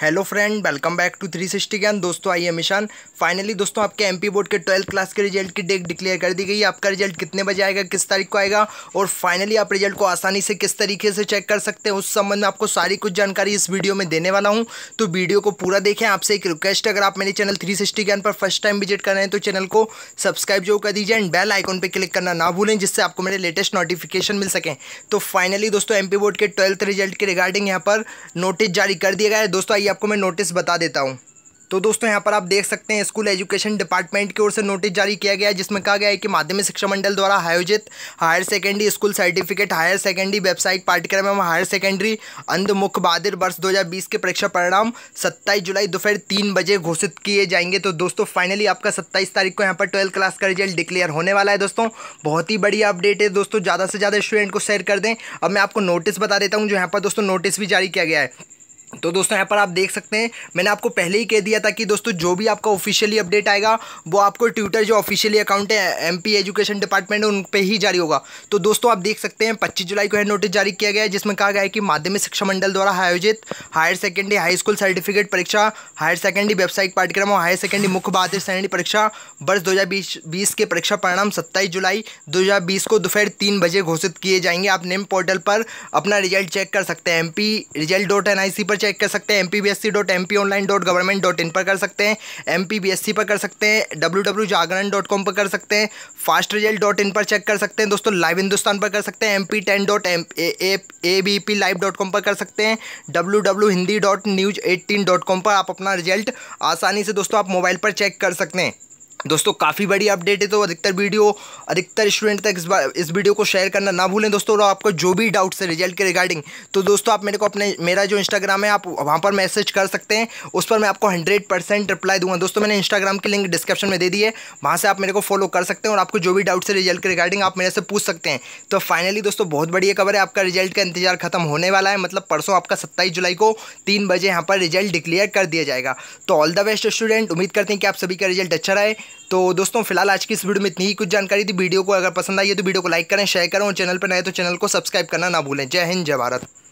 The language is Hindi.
hello friend welcome back to three sixty Gyan दोस्तों आइए ईशान फाइनली दोस्तों आपके एमपी बोर्ड के ट्वेल्थ क्लास के रिजल्ट की डेट डिक्लेयर कर दी गई है आपका रिजल्ट कितने बजे आएगा किस तारीख को आएगा और फाइनली आप रिजल्ट को आसानी से किस तरीके से चेक कर सकते हैं उस संबंध में आपको सारी कुछ जानकारी इस वीडियो में देने वाला हूँ तो वीडियो को पूरा देखें आपसे एक रिक्वेस्ट अगर आप मेरे चैनल थ्री सिक्सटी ज्ञान पर फर्स्ट टाइम विजिट कर रहे हैं तो चैनल को सब्सक्राइब जो कर दीजिए एंड बेल आइकॉन पर क्लिक करना ना भूलें जिससे आपको मेरे लेटेस्ट नोटिफिकेशन मिल सकें तो फाइनली दोस्तों एम बोर्ड के ट्वेल्थ रिजल्ट के रिगार्डिंग यहाँ पर नोटिस जारी कर दिया गया है दोस्तों अभी आपको मैं नोटिस बता देता हूँ तो दोस्तों यहाँ पर आप देख सकते हैं स्कूल एजुकेशन डिपार्टमेंट की ओर से नोटिस जारी किया गया है जिसमें कहा गया है कि माध्यमिक शिक्षा मंडल द्वारा आयोजित higher secondary school certificate higher secondary website पाठ्यक्रम एवं हायर सेकेंडरी अंध मुख बहादुर वर्ष 2020 के परीक्षा परिणाम 27 जुलाई दोपहर तीन बजे घोषित किए जाएंगे तो दोस्तों फाइनली आपका सत्ताईस तारीख को यहाँ पर ट्वेल्थ क्लास का रिजल्ट डिक्लेयर होने वाला है दोस्तों बहुत ही बढ़िया अपडेट है दोस्तों ज़्यादा से ज़्यादा स्टूडेंट को शेयर कर दें अब मैं आपको नोटिस बता देता हूँ जो यहाँ पर दोस्तों नोटिस भी जारी किया गया है तो दोस्तों यहाँ पर आप देख सकते हैं मैंने आपको पहले ही कह दिया था कि दोस्तों जो भी आपका ऑफिशियली अपडेट आएगा वो आपको ट्विटर जो ऑफिशियली अकाउंट है एमपी एजुकेशन डिपार्टमेंट है उन पर ही जारी होगा तो दोस्तों आप देख सकते हैं 25 जुलाई को यह नोटिस जारी किया गया है जिसमें कहा गया है कि माध्यमिक शिक्षा मंडल द्वारा आयोजित higher secondary high school certificate परीक्षा हायर सेकेंडरी व्यावसायिक पाठ्यक्रम और हायर सेकेंडरी मुख्य बाधित श्रेणी परीक्षा वर्ष दो के परीक्षा परिणाम सत्ताईस जुलाई दो को दोपहर तीन बजे घोषित किए जाएंगे आप नेम पोर्टल पर अपना रिजल्ट चेक कर सकते हैं एम रिजल्ट डॉट पर पर चेक कर सकते हैं M B S C dot M online dot government dot in पर कर सकते हैं एम पर कर सकते हैं डब्ल्यू जागरण डॉट कॉम पर कर सकते हैं फास्ट रिजल्ट डॉट इन पर चेक कर सकते हैं दोस्तों लाइव हिंदुस्तान पर कर सकते हैं M P ten dot M A B P live dot com पर कर सकते हैं W W Hindi dot news eighteen dot com पर आप अपना रिजल्ट आसानी से दोस्तों आप मोबाइल पर चेक कर सकते हैं दोस्तों काफ़ी बड़ी अपडेट है तो अधिकतर वीडियो अधिकतर स्टूडेंट तक इस बार इस वीडियो को शेयर करना ना भूलें दोस्तों और आपको जो भी डाउट्स है रिजल्ट के रिगार्डिंग तो दोस्तों आप मेरे को अपने मेरा जो इंस्टाग्राम है आप वहाँ पर मैसेज कर सकते हैं उस पर मैं आपको हंड्रेड परसेंट रिप्लाई दूंगा दोस्तों मैंने इंस्टाग्राम की लिंक डिस्क्रिप्शन में दे दी है वहाँ से आप मेरे को फॉलो कर सकते हैं और आपको जो भी डाउट्स है रिजल्ट के रिगार्डिंग आप मेरे से पूछ सकते हैं तो फाइनली दोस्तों बहुत बढ़िया खबर है आपका रिजल्ट का इंतजार खत्म होने वाला है मतलब परसों आपका सत्ताईस जुलाई को तीन बजे यहाँ पर रिजल्ट डिक्लेयर कर दिया जाएगा तो ऑल द बेस्ट स्टूडेंट उम्मीद करते हैं कि आप सभी का रिजल्ट अच्छा रहे तो दोस्तों फिलहाल आज की इस वीडियो में इतनी ही कुछ जानकारी थी वीडियो को अगर पसंद आई है तो वीडियो को लाइक करें शेयर करें और चैनल पर नए तो चैनल को सब्सक्राइब करना ना भूलें जय हिंद जय भारत